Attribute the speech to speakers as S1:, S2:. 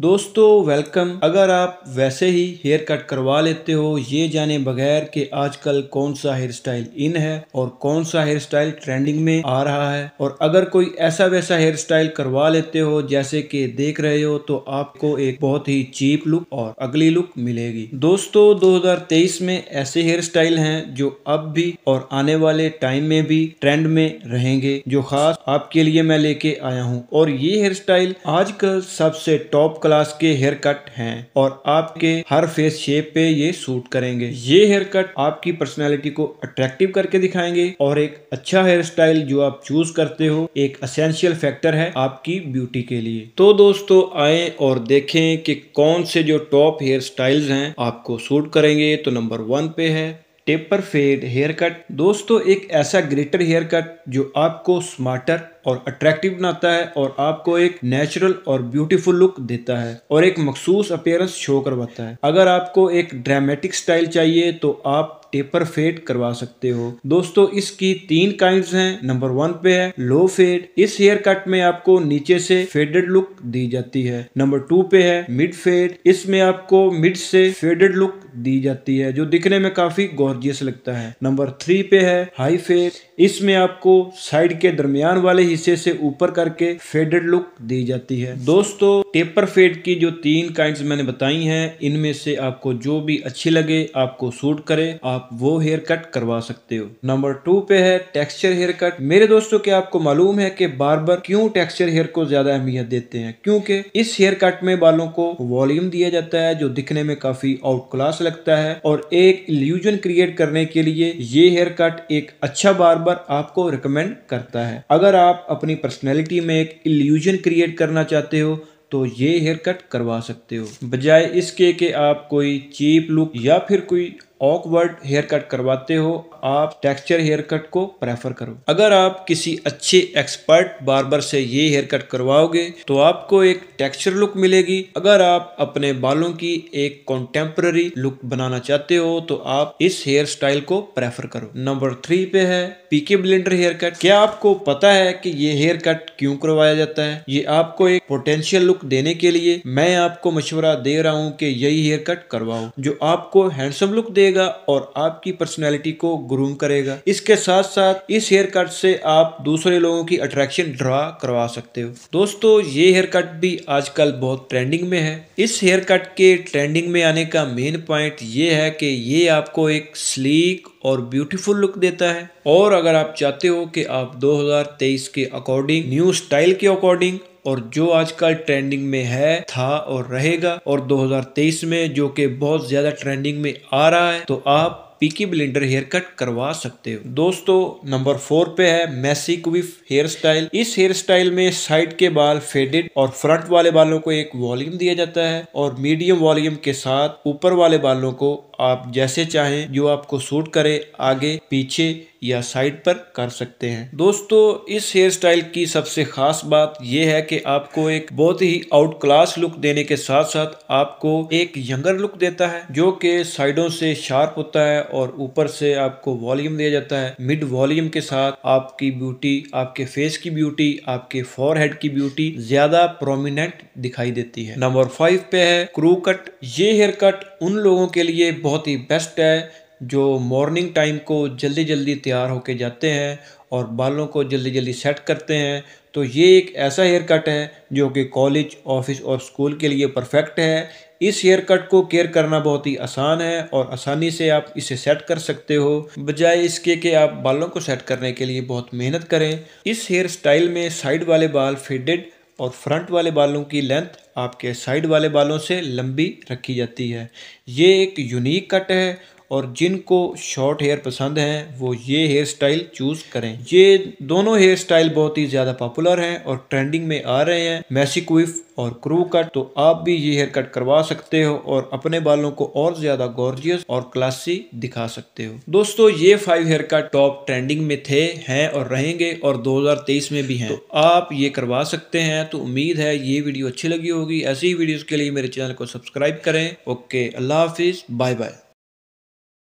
S1: दोस्तों वेलकम अगर आप वैसे ही हेयर कट करवा लेते हो ये जाने बगैर कि आजकल कौन सा हेयर स्टाइल इन है और कौन सा हेयर स्टाइल ट्रेंडिंग में आ रहा है और अगर कोई ऐसा वैसा हेयर स्टाइल करवा लेते हो जैसे कि देख रहे हो तो आपको एक बहुत ही चीप लुक और अगली लुक मिलेगी दोस्तों 2023 में ऐसे हेयर स्टाइल है जो अब भी और आने वाले टाइम में भी ट्रेंड में रहेंगे जो खास आपके लिए मैं लेके आया हूँ और ये हेयर स्टाइल आजकल सबसे टॉप क्लास के हेयर कट हैं और आपके हर फेस शेप पे ये सूट करेंगे ये हेयर कट आपकी पर्सनैलिटी को अट्रैक्टिव करके दिखाएंगे और एक अच्छा हेयर स्टाइल जो आप चूज करते हो एक असेंशियल फैक्टर है आपकी ब्यूटी के लिए तो दोस्तों आए और देखें कि कौन से जो टॉप हेयर स्टाइल्स हैं आपको सूट करेंगे तो नंबर वन पे है टेपर फेड हेयर कट दोस्तों एक ऐसा ग्रेटर हेयर कट जो आपको स्मार्टर और अट्रैक्टिव बनाता है और आपको एक नेचुरल और ब्यूटीफुल लुक देता है और एक मखसूस अपेयरेंस शो करवाता है अगर आपको एक ड्रामेटिक स्टाइल चाहिए तो आप टेपर फेड करवा सकते हो दोस्तों इसकी तीन काइंड है नंबर वन पे है लो फेड इस हेयर कट में आपको नीचे से फेडेड लुक दी जाती है नंबर टू पे है मिड फेड इसमें आपको मिड से फेडेड लुक दी जाती है जो दिखने में काफी गोर्जियस लगता है नंबर थ्री पे है हाई फेड इसमें आपको साइड के दरमियान वाले हिस्से से ऊपर करके फेडेड लुक दी जाती है दोस्तों टेपर फेड की जो तीन काइंड मैंने बताई हैं इनमें से आपको जो भी अच्छी लगे आपको सूट करे आप आप वो हेयर कट करवा सकते हो नंबर टू पे है टेक्सचर हेयर कट मेरे दोस्तों क्या आपको मालूम है कि बार्बर क्यों टेक्सचर हेयर को ज्यादा अहमियत देते हैं क्योंकि इस हेयर कट में बालों को वॉल्यूम दिया जाता है जो दिखने में काफी आउट क्लास लगता है और एक इल्यूजन क्रिएट करने के लिए ये हेयर कट एक अच्छा बार्बर आपको रिकमेंड करता है अगर आप अपनी पर्सनैलिटी में एक इल्यूजन क्रिएट करना चाहते हो तो ये हेयर कट करवा सकते हो बजाय इसके कि आप कोई चीप लुक या फिर कोई ऑकवर्ड हेयर कट करवाते हो आप टेक्सचर हेयर कट को प्रेफर करो अगर आप किसी अच्छे एक्सपर्ट बार्बर से ये हेयर कट करवाओगे तो आपको एक टेक्सचर लुक मिलेगी अगर आप अपने बालों की एक कॉन्टेम्प्ररी लुक बनाना चाहते हो तो आप इस हेयर स्टाइल को प्रेफर करो नंबर थ्री पे है पीके ब्लेंडर हेयर कट क्या आपको पता है कि ये हेयर कट क्यों करवाया जाता है ये आपको एक पोटेंशियल लुक देने के लिए मैं आपको मशवरा दे रहा हूँ कि यही हेयर कट करवाओ जो आपको हैंडसम लुक देगा करेगा और आपकी पर्सनैलिटी को ग्रूम करेगा इसके साथ साथ इस हेयर कट से आप दूसरे लोगों की अट्रैक्शन ड्रा करवा सकते हो दोस्तों ये हेयर कट भी आजकल बहुत ट्रेंडिंग में है इस हेयर कट के ट्रेंडिंग में आने का मेन पॉइंट ये है कि ये आपको एक स्लीक और ब्यूटीफुल लुक देता है और अगर आप चाहते हो कि आप 2023 के अकॉर्डिंग न्यू स्टाइल के अकॉर्डिंग और जो आजकल ट्रेंडिंग में है था और रहेगा और 2023 में जो कि बहुत ज़्यादा ट्रेंडिंग में आ रहा है तो आप पीकी ब्लेंडर हेयर कट करवा सकते हो दोस्तों नंबर फोर पे है मैसी क्विफ हेयर स्टाइल इस हेयर स्टाइल में साइड के बाल फेडेड और फ्रंट वाले बालों को एक वॉल्यूम दिया जाता है और मीडियम वॉल्यूम के साथ ऊपर वाले बालों को आप जैसे चाहे जो आपको सूट करे आगे पीछे या साइड पर कर सकते हैं दोस्तों इस हेयर स्टाइल की सबसे खास बात यह है कि आपको एक बहुत ही आउट क्लास लुक देने के साथ साथ आपको एक यंगर लुक देता है जो कि साइडों से शार्प होता है और ऊपर से आपको वॉल्यूम दिया जाता है मिड वॉल्यूम के साथ आपकी ब्यूटी आपके फेस की ब्यूटी आपके फॉरहेड की ब्यूटी ज्यादा प्रोमिनेंट दिखाई देती है नंबर फाइव पे है क्रू कट ये हेयर कट उन लोगों के लिए बहुत बहुत ही बेस्ट है जो मॉर्निंग टाइम को जल्दी जल्दी तैयार होके जाते हैं और बालों को जल्दी जल्दी सेट करते हैं तो ये एक ऐसा हेयर कट है जो कि कॉलेज ऑफिस और स्कूल के लिए परफेक्ट है इस हेयर कट को केयर करना बहुत ही आसान है और आसानी से आप इसे सेट कर सकते हो बजाय इसके कि आप बालों को सेट करने के लिए बहुत मेहनत करें इस हेयर स्टाइल में साइड वाले बाल फेडेड और फ्रंट वाले बालों की लेंथ आपके साइड वाले बालों से लंबी रखी जाती है ये एक यूनिक कट है और जिनको शॉर्ट हेयर पसंद हैं वो ये हेयर स्टाइल चूज़ करें ये दोनों हेयर स्टाइल बहुत ही ज़्यादा पॉपुलर हैं और ट्रेंडिंग में आ रहे हैं मैसी क्विफ और क्रू कट तो आप भी ये हेयर कट करवा सकते हो और अपने बालों को और ज़्यादा गॉर्जियस और क्लासी दिखा सकते हो दोस्तों ये five hair cut top trending में थे हैं और रहेंगे और 2023 में भी हैं तो आप ये करवा सकते हैं तो उम्मीद है ये वीडियो अच्छी लगी होगी ऐसी ही वीडियोज़ के लिए मेरे चैनल को सब्सक्राइब करें ओके अल्लाह हाफिज़ बाय बाय